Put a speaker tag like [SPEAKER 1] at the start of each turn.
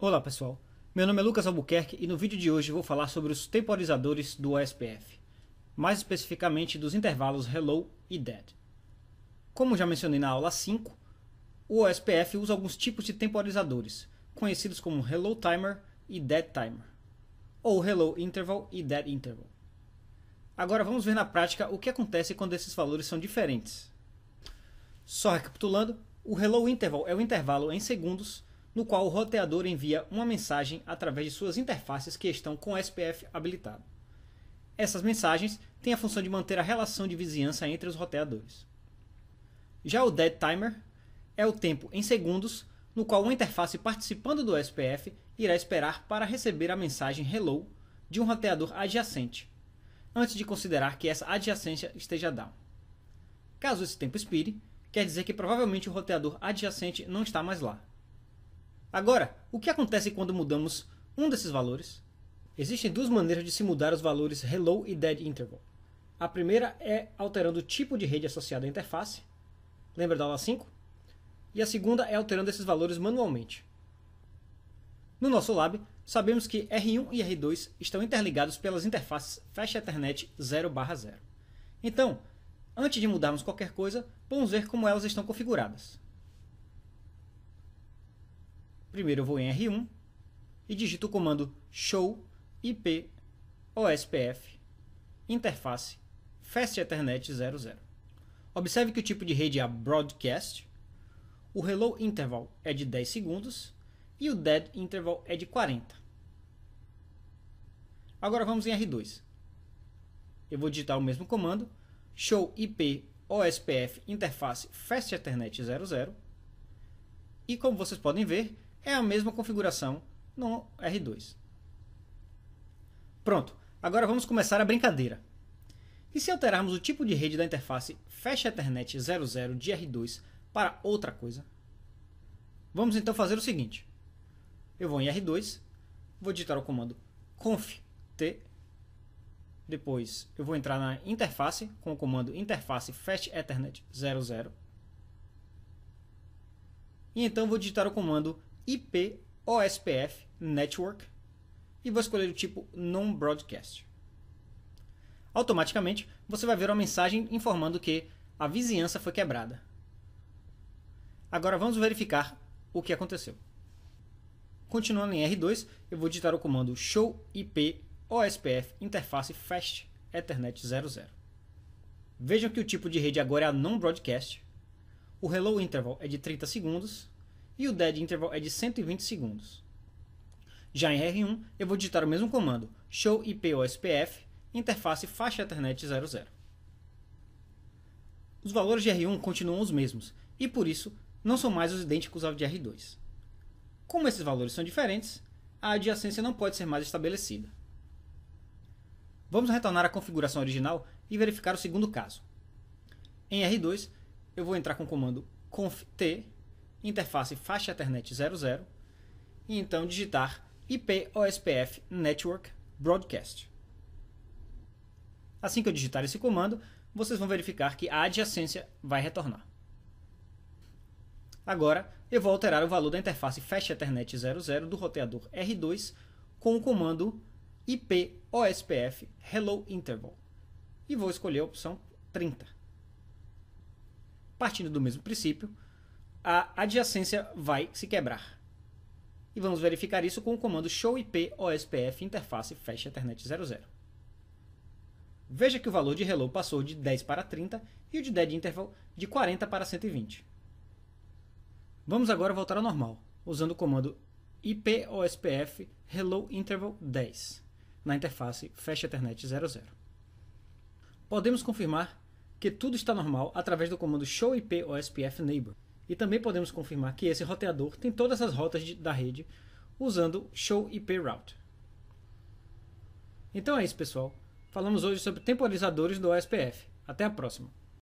[SPEAKER 1] Olá pessoal, meu nome é Lucas Albuquerque e no vídeo de hoje vou falar sobre os temporizadores do OSPF, mais especificamente dos intervalos Hello e Dead. Como já mencionei na aula 5, o OSPF usa alguns tipos de temporizadores, conhecidos como Hello Timer e Dead Timer, ou Hello Interval e Dead Interval. Agora vamos ver na prática o que acontece quando esses valores são diferentes. Só recapitulando, o Hello Interval é o intervalo em segundos no qual o roteador envia uma mensagem através de suas interfaces que estão com SPF habilitado. Essas mensagens têm a função de manter a relação de vizinhança entre os roteadores. Já o dead timer é o tempo em segundos no qual uma interface participando do SPF irá esperar para receber a mensagem hello de um roteador adjacente, antes de considerar que essa adjacência esteja down. Caso esse tempo expire, quer dizer que provavelmente o roteador adjacente não está mais lá. Agora, o que acontece quando mudamos um desses valores? Existem duas maneiras de se mudar os valores hello e dead interval. A primeira é alterando o tipo de rede associada à interface, lembra da aula 5? E a segunda é alterando esses valores manualmente. No nosso lab, sabemos que R1 e R2 estão interligados pelas interfaces Fecha Ethernet 0/0. Então, antes de mudarmos qualquer coisa, vamos ver como elas estão configuradas. Primeiro eu vou em R1 e digito o comando show IP OSPF interface Fast Ethernet 00. Observe que o tipo de rede é broadcast, o hello interval é de 10 segundos e o dead interval é de 40. Agora vamos em R2. Eu vou digitar o mesmo comando show IP OSPF interface Fast Ethernet 00 e como vocês podem ver, é a mesma configuração no R2. Pronto, agora vamos começar a brincadeira. E se alterarmos o tipo de rede da interface Fecha Ethernet 00 de R2 para outra coisa? Vamos então fazer o seguinte. Eu vou em R2, vou digitar o comando conf t, depois eu vou entrar na interface com o comando interface fast ethernet 00 e então vou digitar o comando IP OSPF Network e vou escolher o tipo Non-Broadcast. Automaticamente, você vai ver uma mensagem informando que a vizinhança foi quebrada. Agora vamos verificar o que aconteceu. Continuando em R2, eu vou digitar o comando show IP OSPF interface fast Ethernet 00. Vejam que o tipo de rede agora é a non-broadcast. O hello interval é de 30 segundos e o dead interval é de 120 segundos. Já em R1, eu vou digitar o mesmo comando, show IPOSPF, interface faixa Ethernet 00. Os valores de R1 continuam os mesmos, e por isso não são mais os idênticos ao de R2. Como esses valores são diferentes, a adjacência não pode ser mais estabelecida. Vamos retornar à configuração original e verificar o segundo caso. Em R2, eu vou entrar com o comando conf t interface faixa Ethernet 00 e então digitar IPOSPF Network Broadcast. Assim que eu digitar esse comando, vocês vão verificar que a adjacência vai retornar. Agora, eu vou alterar o valor da interface Fast Ethernet 00 do roteador R2 com o comando IPOSPF Hello Interval e vou escolher a opção 30. Partindo do mesmo princípio, a adjacência vai se quebrar. E vamos verificar isso com o comando show IP OSPF interface fecha Ethernet 00. Veja que o valor de hello passou de 10 para 30 e o de dead interval de 40 para 120. Vamos agora voltar ao normal, usando o comando IPOSPF hello interval 10 na interface fecha Ethernet 00. Podemos confirmar que tudo está normal através do comando show IP OSPF neighbor. E também podemos confirmar que esse roteador tem todas as rotas de, da rede usando show IP route. Então é isso, pessoal. Falamos hoje sobre temporizadores do OSPF. Até a próxima!